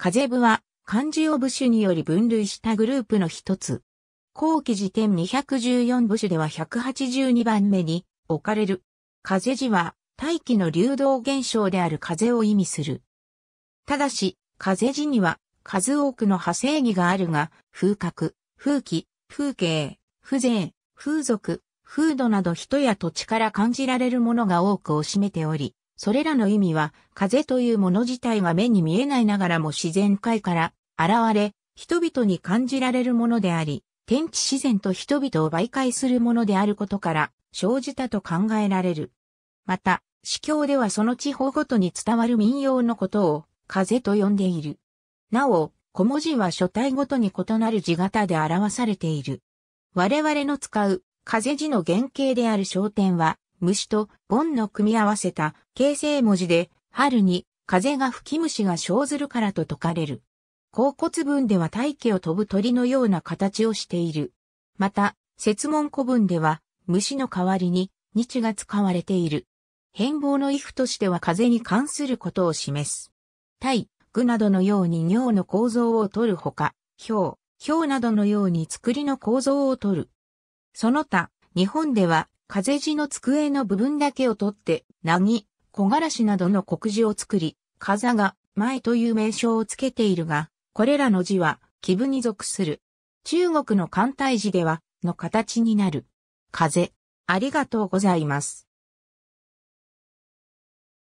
風部は漢字を部首により分類したグループの一つ。後期時点214部首では182番目に置かれる。風字は大気の流動現象である風を意味する。ただし、風字には数多くの派生義があるが、風格、風紀、風景、風情、風俗、風土など人や土地から感じられるものが多くを占めており、それらの意味は、風というもの自体が目に見えないながらも自然界から現れ、人々に感じられるものであり、天地自然と人々を媒介するものであることから生じたと考えられる。また、司教ではその地方ごとに伝わる民謡のことを風と呼んでいる。なお、小文字は書体ごとに異なる字型で表されている。我々の使う風字の原型である焦点は虫と盆の組み合わせた形成文字で、春に風が吹き虫が生ずるからと解かれる。甲骨文では大気を飛ぶ鳥のような形をしている。また、節文古文では、虫の代わりに日が使われている。変貌の衣服としては風に関することを示す。体、具などのように尿の構造を取るほか、表、表などのように作りの構造を取る。その他、日本では風地の机の部分だけを取って、なぎ、木枯らしなどの国字を作り、風が前という名称をつけているが、これらの字は、気分に属する。中国の簡体字では、の形になる。風、ありがとうございます。